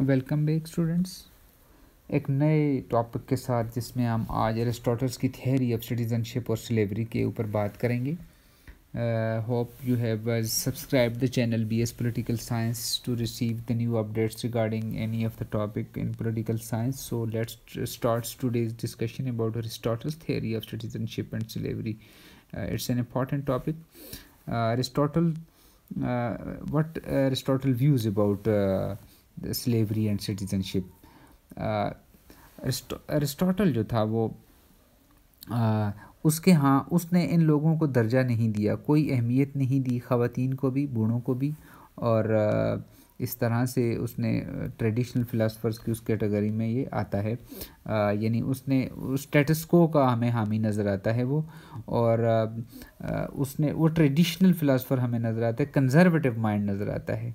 Welcome back students एक नए topic के साथ जिसमें हम आज एरिस्टोटल्स की थेरी ऑफ सिटीजनशिप और स्लेवरी के ऊपर बात करेंगे hope you have subscribe the channel B S political science to receive the new updates regarding any of the topic in political science so let's start today's discussion about Aristotle's theory of citizenship and slavery it's an important topic Aristotle what Aristotle views about slavery and citizenship Aristotle जो था वो आ, uh, उसके हाँ उसने इन लोगों को दर्जा नहीं दिया कोई अहमियत नहीं दी ख़वान को भी बूढ़ों को भी और आ, uh, इस तरह से उसने ट्रेडिशनल uh, फ़िलासफ़र्स की उस कैटेगरी में ये आता है यानी उसने स्टेटसको को का हमें हामी नज़र आता है वो और आ, उसने वो ट्रेडिशनल फ़िलासफ़र हमें नज़र आता है कंजर्वेटिव माइंड नज़र आता है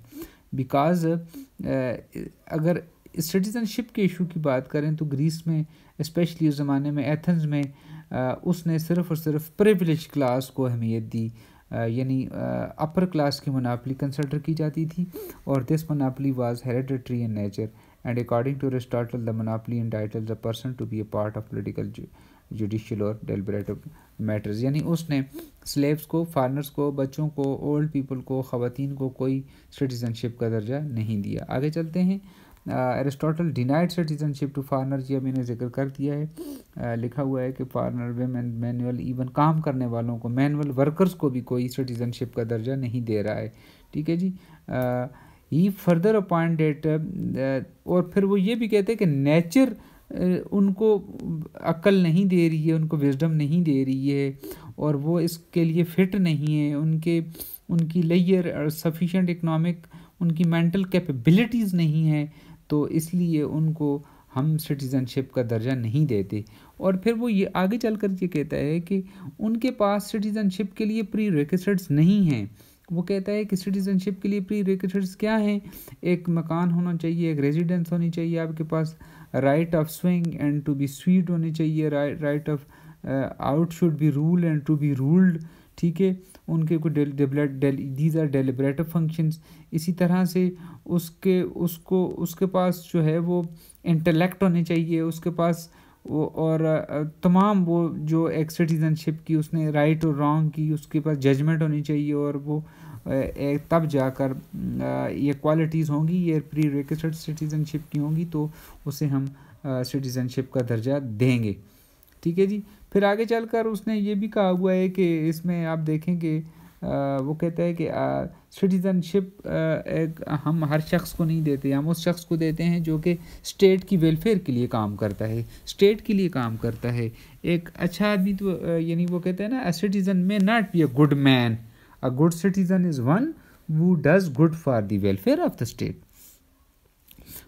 बिकॉज uh, अगर सिटीज़नशिप के इशू की बात करें तो ग्रीस में इस्पेशली उस ज़माने में एथेंस में uh, उसने सिर्फ़ और सिर्फ प्रिविलेज क्लास को अहमियत दी uh, यानी अपर क्लास की मनापली कंसिडर की जाती थी और this monopoly was hereditary in nature and according to Aristotle the monopoly title the person to be a part of political judicial और डेलिब्रेटिव मैटर्स यानी उसने स्लेब्स को फार्मर्स को बच्चों को ओल्ड पीपल को ख़वान को कोई सिटीज़नशिप का दर्जा नहीं दिया आगे चलते हैं Aristotle denied citizenship to foreigner ये मैंने जिक्र कर दिया है आ, लिखा हुआ है कि फार्मर वेमेन मैनुअल इवन काम करने वालों को मैनुअल वर्कर्स को भी कोई सिटीज़नशिप का दर्जा नहीं दे रहा है ठीक है जी ही फर्दर अपॉइंटेड और फिर वो ये भी कहते हैं कि नेचर उनको अक्ल नहीं दे रही है उनको विजडम नहीं दे रही है और वो इसके लिए फिट नहीं है उनके उनकी लेयर और सफिशेंट इकनॉमिक उनकी मेंटल कैपेबिलिटीज़ नहीं है तो इसलिए उनको हम सिटीज़नशिप का दर्जा नहीं देते और फिर वो ये आगे चल कर ये कहता है कि उनके पास सिटीज़नशिप के लिए प्री रिक्वेस्ट्स नहीं हैं वो कहता है कि सिटीज़नशिप के लिए प्री रिक्वेस्ट्स क्या हैं एक मकान होना चाहिए एक रेजिडेंस होनी चाहिए आपके पास right of suing and to be sued होनी चाहिए right of out should be rule and to be ruled ठीक है उनके को दीज आर डेलिब्रेटिव फंक्शंस इसी तरह से उसके उसको उसके पास जो है वो इंटेलेक्ट होने चाहिए उसके पास वो और uh, तमाम वो जो एक सिटीज़नशिप की उसने राइट और रॉन्ग की उसके पास जजमेंट होनी चाहिए और वो तब जाकर ये क्वालिटीज़ होंगी ये प्री रिक्वेस्टेड सिटीज़नशिप की होंगी तो उसे हम सिटीज़नशिप का दर्जा देंगे ठीक है जी फिर आगे चलकर उसने ये भी कहा हुआ है कि इसमें आप देखें कि वो कहता है कि सिटीज़नशिप हम हर शख्स को नहीं देते हम उस शख्स को देते हैं जो कि स्टेट की वेलफेयर के लिए काम करता है स्टेट के लिए काम करता है एक अच्छा आदमी तो यानी वो कहते हैं ना citizen may not be a good man A good citizen is one who does good for the welfare of the state.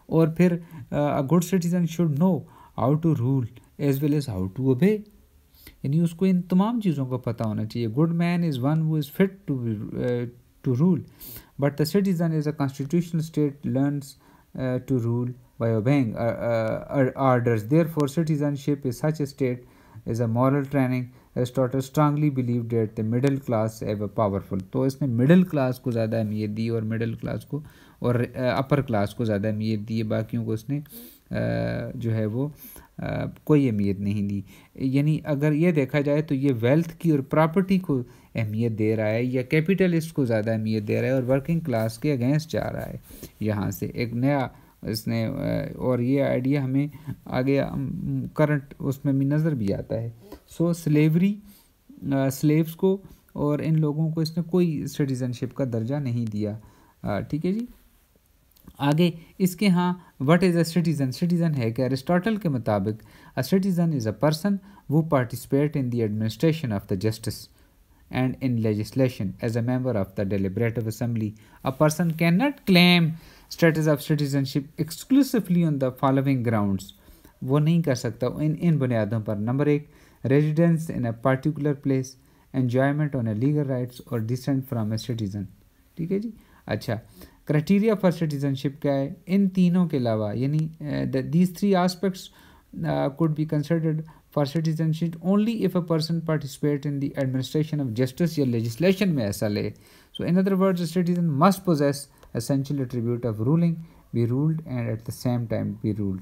Or, फिर uh, a good citizen should know how to rule as well as how to obey. यानी उसको इन तमाम चीज़ों का पता होना चाहिए good man is one who is fit to to rule but the citizen is a constitutional state to rule by obeying uh, uh, orders. Therefore, citizenship in such a state is a moral training Aristotle strongly believe that the middle class have powerful तो इसने middle class को ज़्यादा अहमियत दी और middle class को और upper class को ज़्यादा अहमियत दी बाकियों को उसने जो है वो कोई अहमियत नहीं दी यानी अगर ये देखा जाए तो ये वेल्थ की और प्रॉपर्टी को अहमियत दे रहा है या कैपिटलिस्ट को ज़्यादा अहमियत दे रहा है और वर्किंग क्लास के अगेंस्ट जा रहा है यहाँ से एक नया इसने और ये आइडिया हमें आगे करंट उसमें भी नज़र भी आता है सो स्लेवरी स्लेव्स को और इन लोगों को इसने कोई सिटीज़नशिप का दर्जा नहीं दिया ठीक है जी आगे इसके यहाँ what is a citizen citizen है कि अरिस्टोटल के मुताबिक a citizen is a person who participate in the administration of the justice and in legislation. As a member of the Deliberative Assembly, a person cannot claim status of citizenship exclusively on the following grounds. वो नहीं कर सकता इन इन बुनियादों पर नंबर एक residence in a particular place enjoyment on a legal rights और descent from a citizen ठीक है जी अच्छा क्राइटेरिया फॉर सिटीजनशिप क्या है इन तीनों के अलावा यानी these three aspects could be considered for citizenship only if a person participates in the administration of justice or legislation may SLA. So in other words, a citizen must possess essential attribute of ruling, be ruled and at the same time be ruled.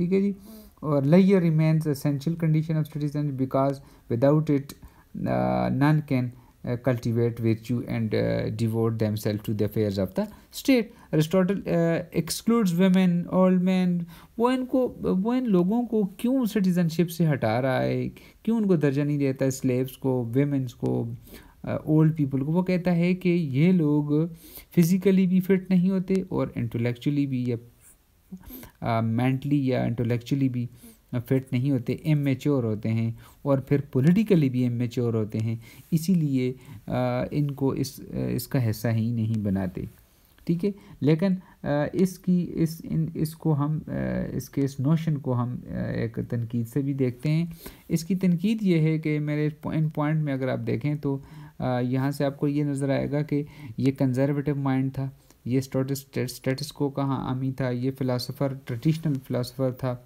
Okay? Or layer remains essential condition of citizenship because without it uh, none can cultivate uh, cultivate virtue and uh, devote themselves to the affairs of the state aristotle uh, excludes women men वो इनको वो इन लोगों को क्यों citizenship से हटा रहा है क्यों उनको दर्जा नहीं देता स्लेब्स को वेमेंस को ओल्ड uh, पीपल को वो कहता है कि ये लोग फिज़िकली भी फिट नहीं होते और इंटेलेक्चुअली भी या मेंटली uh, या इंटेलेक्चुअली भी फिट नहीं होते इमेच्योर होते हैं और फिर पॉलिटिकली भी इमेच्योर होते हैं इसीलिए इनको इस इसका हिस्सा ही नहीं बनाते ठीक है लेकिन इसकी इस इन इसको हम इसके इस नोशन को हम एक तनकीद से भी देखते हैं इसकी तनकीद ये है कि मेरे इन पॉइंट में अगर आप देखें तो यहाँ से आपको ये नज़र आएगा कि ये कंजर्वेटिव माइंड था ये स्टेटस को कहाँ आमी था ये फ़िलासफ़र ट्रेडिशनल फ़िलासफ़र था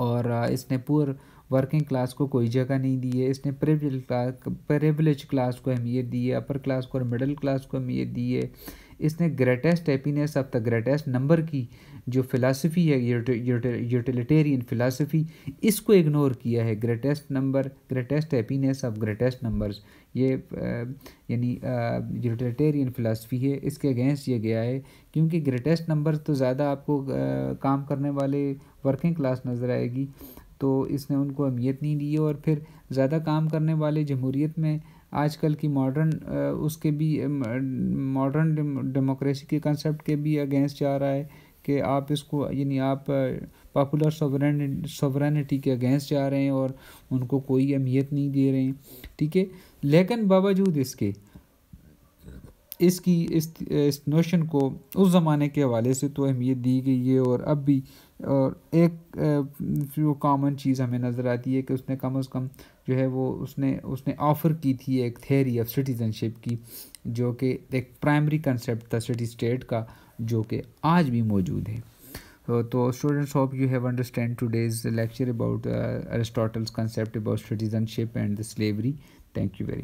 और इसने पूर वर्किंग क्लास को कोई जगह नहीं दी है इसने प्रिवलेज क्लास प्रिवलेज क्लास को अहमियत दी है अपर क्लास को और मिडिल क्लास को अहमियत दी है इसने greatest happiness of the greatest number की जो फ़िलासफ़ी है यूटिलिटेरियन फ़िलासफ़ी इसको इग्नोर किया है greatest number greatest happiness of greatest numbers ये यानी यूटिलिटेरियन फ़िलासफ़ी है इसके अगेंस्ट ये गया है क्योंकि ग्रेटेस्ट नंबर तो ज़्यादा आपको आ, काम करने वाले वर्किंग क्लास नज़र आएगी तो इसने उनको अहमियत नहीं दी और फिर ज़्यादा काम करने वाले जमहूरीत में आजकल की मॉडर्न उसके भी मॉडर्न डेमोक्रेसी के कंसेप्ट के भी अगेंस्ट जा रहा है कि आप इसको यानी आप पॉपुलर सोवरन सवरनिटी के अगेंस्ट जा रहे हैं और उनको कोई अहमियत नहीं दे रहे हैं ठीक है लेकिन बावजूद इसके इसकी इस, इस नोशन को उस ज़माने के हवाले से तो अहमियत दी गई है और अब भी और एक जो कॉमन चीज़ हमें नज़र आती है कि उसने कम अज़ कम जो है वो उसने उसने ऑफ़र की थी एक थेरी ऑफ सिटीज़नशिप की जो कि एक प्राइमरी कंसेप्ट था सिटी स्टेट का जो कि आज भी मौजूद है तो students hope you have understand today's lecture about Aristotle's concept about citizenship and the slavery thank you very